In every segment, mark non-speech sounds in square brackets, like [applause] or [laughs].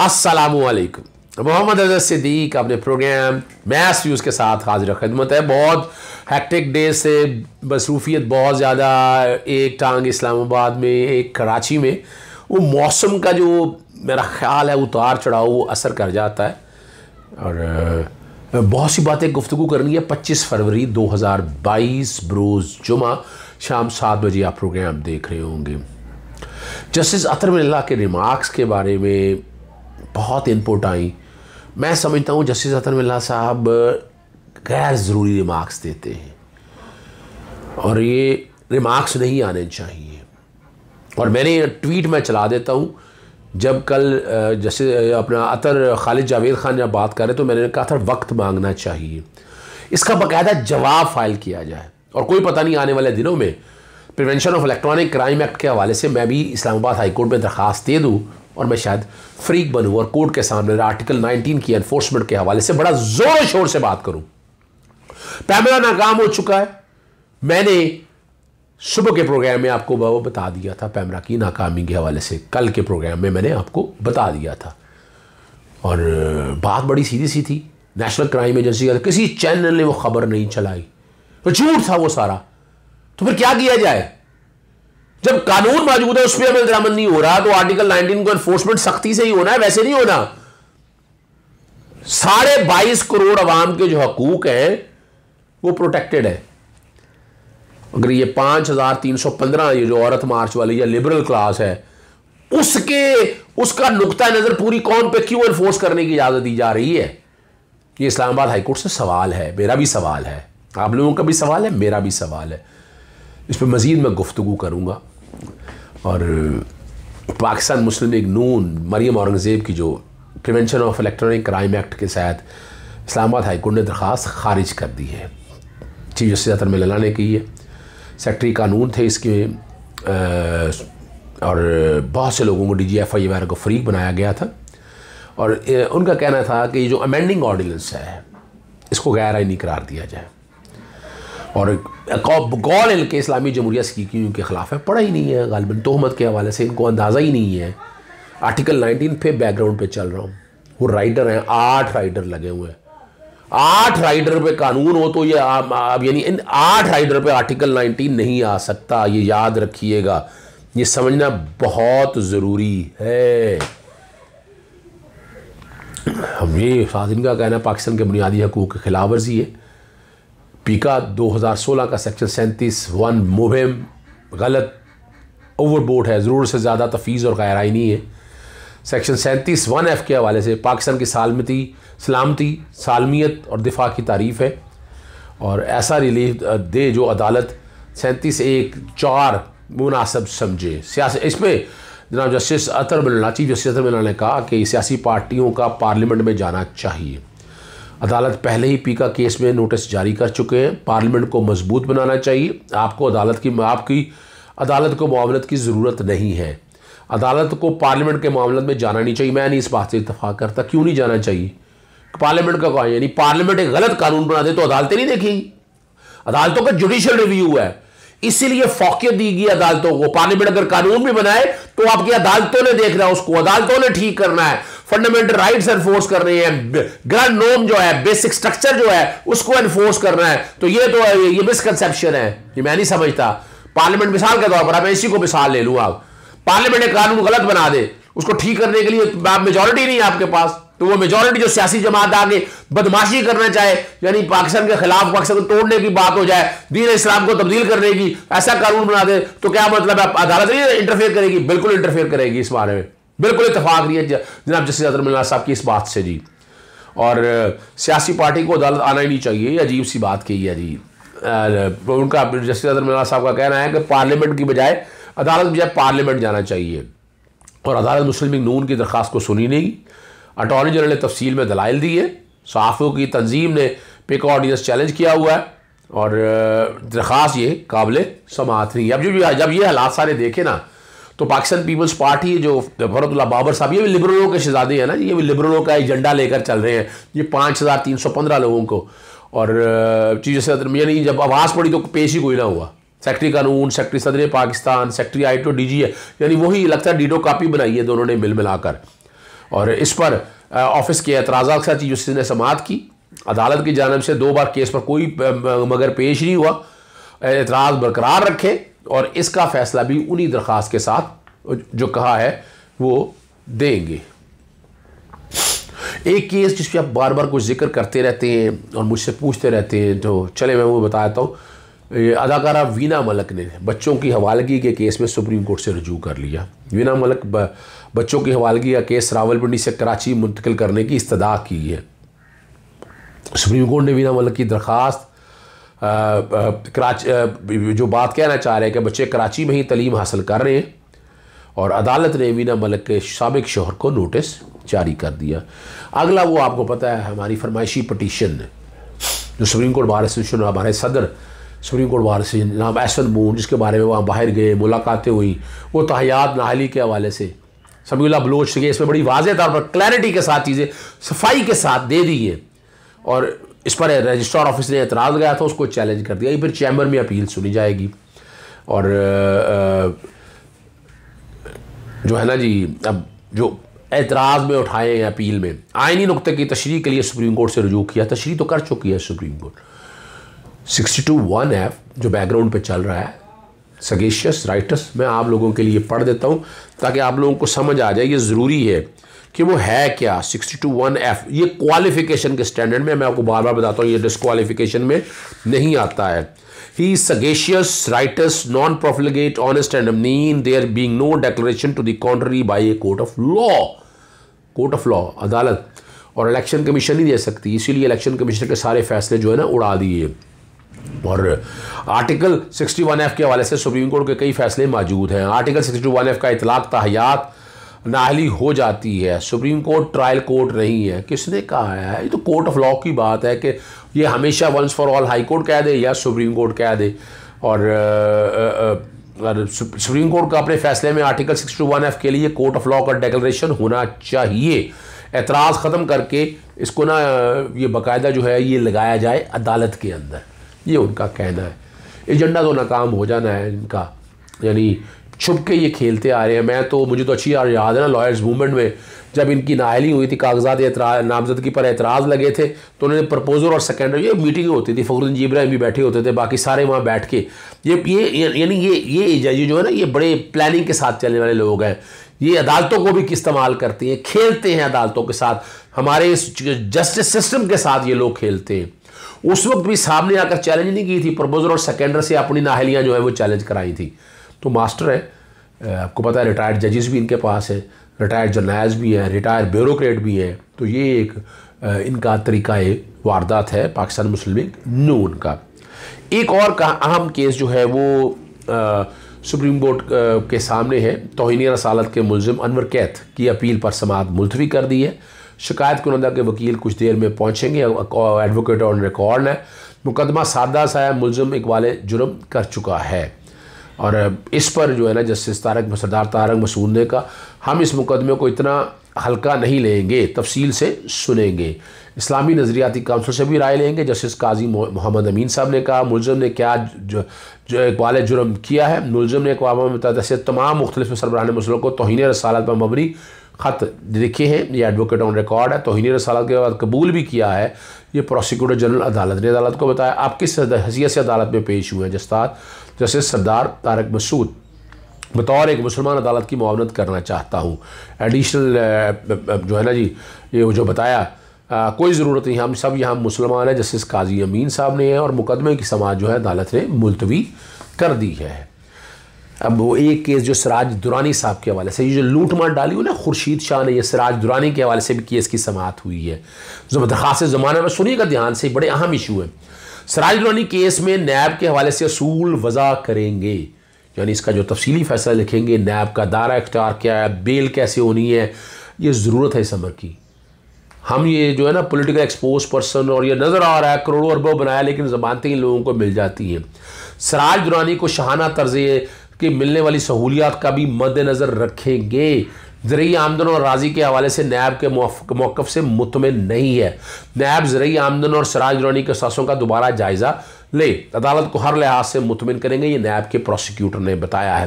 असलकुम मोहम्मद अजहर सिद्दीक अपने programme maths views के साथ हाजिर खदमत है बहुत हैक्टिक डे से मसरूफियत बहुत ज़्यादा एक टांग इस्लामाबाद में एक कराची में वो मौसम का जो मेरा ख्याल है उतार चढ़ाव वो असर कर जाता है और बहुत सी बातें गुफ्तु करनी है पच्चीस फरवरी दो हज़ार बाईस बरोज़ जुमा शाम सात बजे आप प्रोग्राम देख रहे होंगे जस्टिस अतर के रिमार्क्स के बारे में बहुत इनपुट आई मैं समझता हूँ जस्टिस मिल्ला साहब गैर ज़रूरी रिमार्क्स देते हैं और ये रिमार्क्स नहीं आने चाहिए और मैंने ट्वीट में चला देता हूँ जब कल जैसे अपना अतर खालिद जावेद खान जब बात करें तो मैंने कहा था वक्त मांगना चाहिए इसका बाकायदा जवाब फाइल किया जाए और कोई पता नहीं आने वाले दिनों में prevention of electronic crime act के हवाले से मैं भी इस्लामाबाद हाईकोर्ट में दरख्वास्त दे दूँ और मैं शायद फ्रीक बनूं और कोर्ट के सामने आर्टिकल 19 की एनफोर्समेंट के हवाले से बड़ा जोर शोर से बात करूं पैमरा नाकाम हो चुका है मैंने सुबह के प्रोग्राम में आपको वो बता दिया था पैमरा की नाकामी के हवाले से कल के प्रोग्राम में मैंने आपको बता दिया था और बात बड़ी सीधी सी थी नेशनल क्राइम एजेंसी का किसी चैनल ने वो खबर नहीं चलाई तो झूठ था वो सारा तो फिर क्या किया जाए जब कानून मौजूद है उस पर अमल दरामद नहीं हो रहा तो आर्टिकल 19 को एनफोर्समेंट सख्ती से ही होना है वैसे नहीं होना साढ़े बाईस करोड़ अवाम के जो हकूक हैं वो प्रोटेक्टेड है अगर ये पांच हज़ार तीन सौ पंद्रह ये जो औरत मार्च वाली या लिबरल क्लास है उसके उसका नुकता नज़र पूरी कौन पे क्यों एनफोर्स करने की इजाज़त दी जा रही है ये इस्लामाबाद हाईकोर्ट से सवाल है मेरा भी सवाल है आप लोगों का भी सवाल है मेरा भी सवाल है इस पर मज़ीद मैं गुफ्तु करूंगा और पाकिस्तान मुस्लिम लीग नून मरियम औरंगज़ेब की जो prevention of electronic crime act के साथ इस्लामाबाद हाईकोर्ट ने दरख्वास्त खारिज कर दी है चीफ जस्टिस अतर मिलना ने की है सेक्रेटरी कानून थे इसके और बहुत से लोगों को डी जी एफ आई वगैरह को फरीक बनाया गया था और उनका कहना था कि जो अमेंडिंग ऑर्डिनेंस है इसको गैर आइनी करार दिया जाए और गौल एल के इस्लामी जमहूरिया सिक्कियों के ख़िलाफ़ है पढ़ा ही नहीं है गालबन तहमत तो के हवाले से इनको अंदाज़ा ही नहीं है आर्टिकल नाइनटीन पे बैकग्राउंड पे चल रहा हूँ वो राइडर हैं आठ राइडर लगे हुए हैं आठ राइडर पे कानून हो तो ये अब यानी इन आठ राइडर पे आर्टिकल 19 नहीं आ सकता ये याद रखिएगा ये समझना बहुत ज़रूरी है हम ये साथ का कहना पाकिस्तान के बुनियादी हकूक़ के खिलाफ वर्जी है पीका 2016 का सेक्शन सैंतीस वन मुहिम गलत ओवरबोर्ड है ज़रूर से ज़्यादा तफीज़ तो और गैरानी है सेक्शन सैंतीस वन एफ़ के हवाले से पाकिस्तान की सालमती सलामती सालमियत और दिफा की तारीफ़ है और ऐसा रिलीफ दे जो अदालत सैंतीस एक चार मुनासब समझे सियासी इसमें जनाब जस्टिस अतर मिलना चीफ जस्टिस अतर मिलना ने कहा कि सियासी पार्टियों का पार्लियामेंट में जाना चाहिए अदालत पहले ही पीका केस में नोटिस जारी कर चुके हैं पार्लियामेंट को मजबूत बनाना चाहिए आपको अदालत की आपकी अदालत को मामलत की ज़रूरत नहीं है अदालत को पार्लियामेंट के मामले में जाना नहीं चाहिए मैं नहीं इस बात से इतफाक़ करता क्यों नहीं जाना चाहिए पार्लियामेंट का कहा यानी पार्लियामेंट एक गलत कानून बना दे तो अदालतें नहीं देखेंगी अदालतों का जुडिशल रिव्यू है इसीलिए फौकियत दी गई अदालतों को पार्लियामेंट अगर कानून भी बनाए तो आपकी अदालतों ने देखना है उसको अदालतों ने ठीक करना है फंडामेंटल राइट्स एनफोर्स कर रही है ग्रैंड नोम जो है बेसिक स्ट्रक्चर जो है उसको एनफोर्स करना है तो ये तो ये मिसकनसेप्शन है ये मैं नहीं समझता पार्लियामेंट मिसाल के तौर पर मैं इसी को मिसाल ले लूँ आप पार्लियामेंट एक कानून गलत बना दे उसको ठीक करने के लिए मेजोरिटी नहीं है आपके पास तो वो मेजोरिटी जो सियासी जमात आगे बदमाशी करना चाहे यानी पाकिस्तान के खिलाफ पाकिस्तान को तोड़ने की बात हो जाए दीन इस्लाम को तब्दील करने की ऐसा कानून बना दे तो क्या मतलब आप अदालत नहीं इंटरफेयर करेगी बिल्कुल इंटरफेयर करेगी इस बारे में बिल्कुल इतफाक नहीं है जनाब जस्टिस अजर मिल्ला साहब की इस बात से जी और सियासी पार्टी को अदालत आना ही नहीं चाहिए अजीब सी बात कही है जी उनका जस्टिस अजर मिल्ला साहब का कहना है कि पार्लियामेंट की बजाय अदालत बजाय पार्लियामेंट जाना चाहिए और अदालत मुस्लिम नून की दरख्वास्त को सुनी नहीं अटॉर्नी जनरल ने तफसील में दलाइल दी है सहाफ़ों की तंजीम ने पिक ऑर्डिनेंस चैलेंज किया हुआ है और दरख्वास्त ये काबिल समात नहीं अब जब जब ये हालात सारे देखे ना तो पाकिस्तान पीपल्स पार्टी जो भरतुल्ला बाबर साहब ये भी लिबरलों के शहजादे हैं ना ये भी लिबरलों का एजेंडा लेकर चल रहे हैं ये पाँच हज़ार तीन सौ पंद्रह लोगों को और चीज़ सदर यानी जब आवाज़ पड़ी तो पेश ही कोई ना हुआ सेक्ट्री कानून सेक्ट्री सदर पाकिस्तान सेक्ट्री आई टो डी जी है यानी वही लगता है डीडो कापी बनाई है दोनों ने मिल मिलाकर और इस पर ऑफिस के एतराज़ा के साथ चीज ने समात की अदालत की जानब से दो बार केस पर कोई मगर पेश नहीं हुआ एतराज़ बरकरार रखे और इसका फैसला भी उन्हीं दरख्वास्त के साथ जो कहा है वो देंगे एक केस जिस पर आप बार बार कुछ जिक्र करते रहते हैं और मुझसे पूछते रहते हैं तो चले मैं वो बताता हूँ अदाकारा वीना मलक ने बच्चों की हवालगी के केस में सुप्रीम कोर्ट से रजू कर लिया वीना मलक बच्चों की हवालगी का केस रावलपिंडी से कराची मुंतकिल करने की इस्तः की है सुप्रीम कोर्ट ने वीना मलक की दरख्वास्त कराच जो बात कहना चाह रहे हैं कि बच्चे कराची में ही तलीम हासिल कर रहे हैं और अदालत ने वीना मलिक के सबक शोहर को नोटिस जारी कर दिया अगला वो आपको पता है हमारी फरमाइशी पटिशन जो सुप्रीम कोर्ट बार एसोसिएशन हमारे सदर सुप्रीम कोर्ट बार एसोसिएशन नाम एसन मून जिसके बारे में वहाँ बाहर गए मुलाकातें हुई वो तहयात नाहली के हवाले से समीला बलोच गए इसमें बड़ी वाजह तौर पर क्लैरिटी के साथ चीज़ें सफाई के साथ दे दी है और इस पर रजिस्ट्रार ऑफिस ने एतराज़ लगाया था उसको चैलेंज कर दिया फिर चैम्बर में अपील सुनी जाएगी और जो है ना जी अब जो एतराज़ में उठाए हैं अपील में आइनी नुक़े की तशरी के लिए सुप्रीम कोर्ट से रजू किया तशरी तो कर चुकी है Supreme Court sixty two one F जो बैकग्राउंड पे चल रहा है सगेशियस राइटस मैं आप लोगों के लिए पढ़ देता हूँ ताकि आप लोगों को समझ आ जाए ये ज़रूरी है कि वो है क्या सिक्सटी टू वन एफ ये क्वालिफिकेशन के स्टैंडर्ड में मैं आपको बार बार बताता हूँ ये डिस्कालिफिकेशन में नहीं आता है he sagacious righteous non profligate honest and मीन there being no declaration to the contrary by a court of law court of law अदालत और इलेक्शन कमीशन नहीं दे सकती इसीलिए इलेक्शन कमीशन के सारे फैसले जो है ना उड़ा दिए और आर्टिकल 61 एफ के हवाले से सुप्रीम कोर्ट के कई फैसले मौजूद हैं आर्टिकल 61 एफ का इतलाक तहयात नाहली हो जाती है सुप्रीम कोर्ट ट्रायल कोर्ट नहीं है किसने कहा है ये तो कोर्ट ऑफ लॉ की बात है कि ये हमेशा once for all High Court कह दे या सुप्रीम कोर्ट कह दे और सुप्रीम कोर्ट का अपने फैसले में article six two one F के लिए कोर्ट ऑफ लॉ का डिक्लेरेशन होना चाहिए एतराज़ ख़त्म करके इसको ना ये बाकायदा जो है ये लगाया जाए अदालत के अंदर ये उनका कहना है एजेंडा तो नाकाम हो जाना है इनका यानी छुप के ये खेलते आ रहे हैं मैं तो मुझे तो अच्छी याद है ना लॉयर्स मूवमेंट में जब इनकी नाहली हुई थी कागजात नामजदगी पर एतराज़ लगे थे तो उन्होंने प्रपोजल और सेकेंडर ये मीटिंग होती थी फखरुद्दीन जिब्राहिम भी बैठे होते थे बाकी सारे वहाँ बैठ के ये ये यानी ये ये जजी जो है ना ये बड़े प्लानिंग के साथ चलने वाले लोग हैं ये अदालतों को भी इस्तेमाल करते हैं खेलते हैं अदालतों के साथ हमारे जस्टिस सिस्टम के साथ ये लोग खेलते हैं उस वक्त भी सामने आकर चैलेंज नहीं की थी प्रपोजल और सेकेंडर से अपनी नाहलियाँ जो है वो चैलेंज कराई थी तो मास्टर है आपको पता है रिटायर्ड जजेस भी इनके पास है रिटायर्ड जर्नल्स भी हैं रिटायर्ड ब्यूरोक्रेट भी हैं तो ये एक इनका तरीका वारदात है पाकिस्तान मुस्लिम लीग नून का एक और का अहम केस जो है वो आ, सुप्रीम कोर्ट के सामने है तोहनी रसालत के मुलिम अनवर कैथ की अपील पर समात मुलतवी कर दी है शिकायत कुनंदा के वकील कुछ देर में पहुँचेंगे एडवोकेट ऑन रिकॉर्ड है मुकदमा सादा सा मुलम इकबाल जुर्म कर चुका है और इस पर जो है ना जस्टिस तारक सरदार तारक मसूद ने कहा हम इस मुकदमे को इतना हल्का नहीं लेंगे तफसील से सुनेंगे इस्लामी नज़रियाती काउंसिल से भी राय लेंगे जस्टिस काजी मोहम्मद अमीन साहब ने कहा मुलजम ने क्या जो जो इकबाल जुर्म किया है मुलजम ने अकवा मुतहद से तमाम मुख्तलि सरबरा मसलों को तोहन रसालत पर मबरी ख़त लिखे हैं ये एडवोकेट ऑन रिकॉर्ड है तोहनी रसालत के बाद कबूल भी किया है ये प्रोसिक्यूटर जनरल अदालत ने अदालत को बताया आप किस हैसियत से अदालत में पेश हुए हैं जस्ताद जैसे सरदार तारक मसूद बतौर एक मुसलमान अदालत की मुआवनत करना चाहता हूँ एडिशनल जो है ना जी ये वो जो बताया आ, कोई ज़रूरत नहीं हम सब यहाँ मुसलमान हैं जस्टिस काजी अमीन साहब ने है और मुकदमे की समाज जो है अदालत ने मुलतवी कर दी है अब वो एक केस जो सराज दुरानी साहब के हवाले से ये जो लूट मार डाली हुई ना खुर्शीद शाह ने ये सराज दुरानी के हवाले से भी केस की समात हुई है जो दरखास्त मतलब ज़माने में सुनिएगा ध्यान से बड़े अहम इशू है सराज लोनी केस में नैब के हवाले से असूल वजह करेंगे यानी इसका जो तफसीली फैसला लिखेंगे नैब का दायरा इख्तियार क्या है बेल कैसे होनी है ये ज़रूरत है इस अमर की हम ये जो है ना पॉलिटिकल एक्सपोज पर्सन और ये नज़र आ रहा है करोड़ों अरबों बनाया लेकिन जमानतें इन लोगों को मिल जाती हैं सराज दुरानी को शहाना तर्ज की मिलने वाली सहूलियात का भी मद्दनज़र रखेंगे ज़रिए आमदन और राजी के हवाले से नैब के मौक़ से मुतमिन नहीं है नैब ज़रिए आमदन और सराज रोनी के सासों का दोबारा जायज़ा ले अदालत को हर लिहाज से मुतमिन करेंगे ये नैब के प्रोसिक्यूटर ने बताया है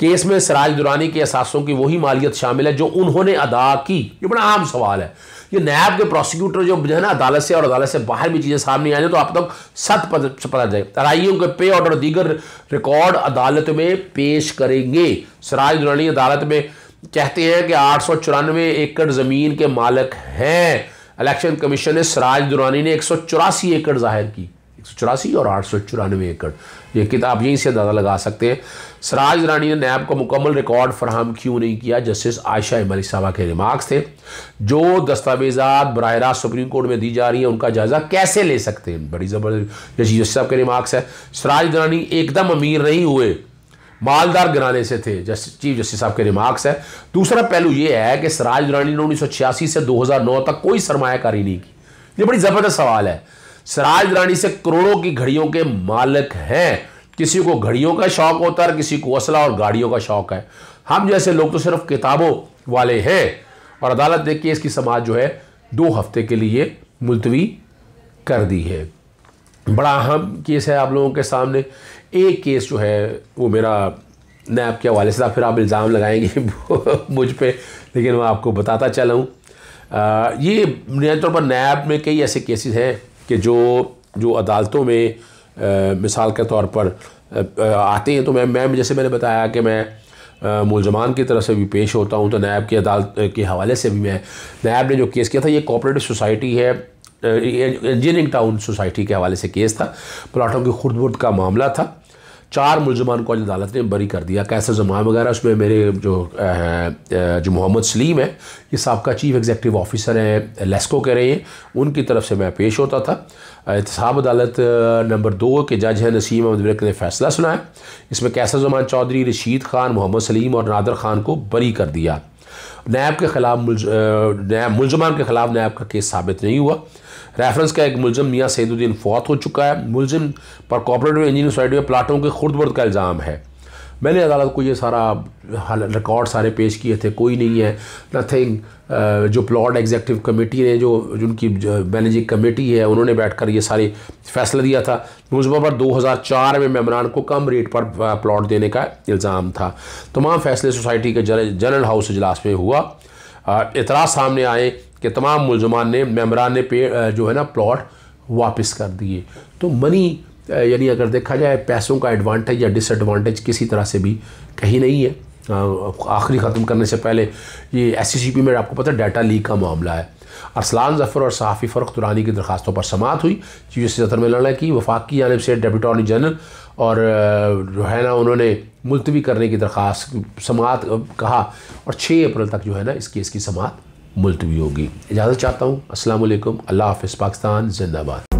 केस में सराज दुरानी के असासों की वही मालियत शामिल है जो उन्होंने अदा की ये बड़ा आम सवाल है ये नैब के प्रोसिक्यूटर जो है ना अदालत से और अदालत से बाहर भी चीज़ें सामने आ जाए तो आप तक सत पता जाए तराइयों के पे ऑर्डर दीगर रिकॉर्ड अदालत में पेश करेंगे सराज दुरानी अदालत में कहते हैं कि आठ सौ चौरानवे एकड़ ज़मीन के मालक हैं इलेक्शन कमीशन ने सराज दुरानी ने एक सौ चौरासी एकड़ जाहिर की एक सौ चौरासी और आठ सौ चौरानवे एकड़ ये किताब यहीं से अंदाज़ा लगा सकते हैं सराज दुरानी ने नैब को मुकम्मल रिकॉर्ड फराहम क्यों नहीं किया जस्टिस आयशा इमली साहबा के रिमार्क्स थे जो दस्तावेजा बरह रास्त सुप्रीम कोर्ट में दी जा रही है उनका जायज़ा कैसे ले सकते हैं बड़ी ज़बरदस्त जस्टिस साहब के रिमार्क्स है सराज दुरानी एकदम अमीर नहीं हुए मालदार घराने से थे चीफ जस्टिस साहब के रिमार्क्स है दूसरा पहलू ये है कि सराज दुरानी ने उन्नीस से 2009 तक कोई सरमायाकारी नहीं की ये बड़ी ज़बरदस्त सवाल है सराज दुरानी से करोड़ों की घड़ियों के मालिक हैं किसी को घड़ियों का शौक होता है किसी को असला और गाड़ियों का शौक है हम जैसे लोग तो सिर्फ किताबों वाले हैं और अदालत ने केस की समाज जो है दो हफ्ते के लिए मुलतवी कर दी है बड़ा अहम केस है आप लोगों के सामने एक केस जो है वो मेरा मैं आपके हवाले से फिर आप इल्ज़ाम लगाएंगे [laughs] मुझ पर लेकिन मैं आपको बताता चला हूँ ये बुनियादी तौर पर नैब में कई ऐसे केसेस हैं कि जो जो अदालतों में आ, मिसाल के तौर पर आ, आते हैं तो मैं मैम जैसे मैंने बताया कि मैं मुलजमान की तरफ से भी पेश होता हूँ तो नैब की अदालत के हवाले से भी मैं नैब ने जो केस किया था ये कोऑपरेटिव सोसाइटी है इंजीनियरिंग टाउन सोसाइटी के हवाले से केस था प्लाटों की खुर्दबुर्द का मामला था चार मुलजमान को अदालत ने बरी कर दिया कैसे जमान वगैरह उसमें मेरे जो जो मोहम्मद सलीम है ये सबका चीफ एग्जेक्टिव ऑफिसर हैं लेस्को के रहे हैं उनकी तरफ से मैं पेश होता था एहतसाब अदालत नंबर दो के जज हैं नसीम अहमद विरक ने फैसला सुनाया इसमें कैसर जमान चौधरी रशीद खान मोहम्मद सलीम और नादर खान को बरी कर दिया नैब के खिलाफ नैब मुलजमान के खिलाफ नैब का केस साबित नहीं हुआ रेफरेंस का एक मुलजम मियाँ सैदुद्दीन फौत हो चुका है मुलजिम पर कॉपरेटिव इंजीनियर सोसाइटी में प्लाटों के खुर्द बुर्द का इल्ज़ाम है मैंने अदालत को ये सारा रिकॉर्ड सारे पेश किए थे कोई नहीं है नथिंग जो प्लॉट एग्जेक्टिव कमेटी ने जो उनकी मैनेजिंग कमेटी है उन्होंने बैठकर ये सारे फैसला दिया था दो हज़ार चार में मेमरान को कम रेट पर प्लॉट देने का इल्ज़ाम था तमाम फैसले सोसाइटी के जनरल हाउस इजलास में हुआ इतराज़ सामने आए कि तमाम मुलजमान ने मेमरान ने पे जो है ना प्लॉट वापस कर दिए तो मनी यानी अगर देखा जाए पैसों का एडवांटेज या डिसएडवांटेज किसी तरह से भी कहीं नहीं है आखिरी ख़त्म करने से पहले ये एस में आपको पता है डाटा लीक का मामला है अरसलान जफ़र और सहाफ़ी फ़र्क तुरानी की दरखास्तों पर समात हुई चीज़ सतर में लड़ना की वफाक की जानब से डेप्यूटी अटॉर्नी जनरल और जो है ना उन्होंने मुलतवी करने की दरख्वास्त समात कहा और छः अप्रैल तक जो है ना इस केस की समात मुलतवी होगी इजाज़त चाहता हूँ असलम अल्लाह हाफ़ पाकिस्तान जिंदाबाद